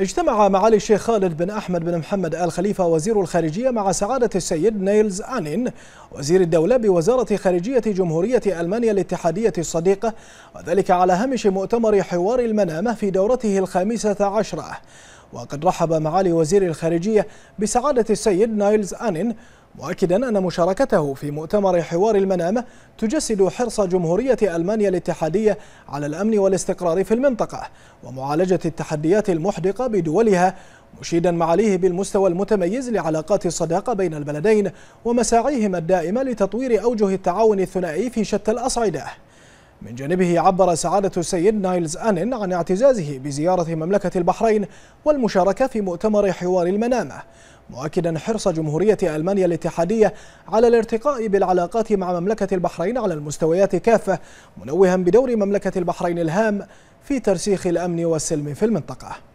اجتمع معالي الشيخ خالد بن أحمد بن محمد آل خليفة وزير الخارجية مع سعادة السيد نيلز أنين وزير الدولة بوزارة خارجية جمهورية ألمانيا الاتحادية الصديقة وذلك على هامش مؤتمر حوار المنامة في دورته الخامسة عشرة وقد رحب معالي وزير الخارجية بسعادة السيد نايلز أنين مؤكدا أن مشاركته في مؤتمر حوار المنامة تجسد حرص جمهورية ألمانيا الاتحادية على الأمن والاستقرار في المنطقة ومعالجة التحديات المحدقة بدولها مشيدا معاليه بالمستوى المتميز لعلاقات الصداقة بين البلدين ومساعيهما الدائمة لتطوير أوجه التعاون الثنائي في شتى الأصعدة من جانبه عبر سعادة السيد نايلز أنن عن اعتزازه بزيارة مملكة البحرين والمشاركة في مؤتمر حوار المنامة مؤكدا حرص جمهورية ألمانيا الاتحادية على الارتقاء بالعلاقات مع مملكة البحرين على المستويات كافة منوها بدور مملكة البحرين الهام في ترسيخ الأمن والسلم في المنطقة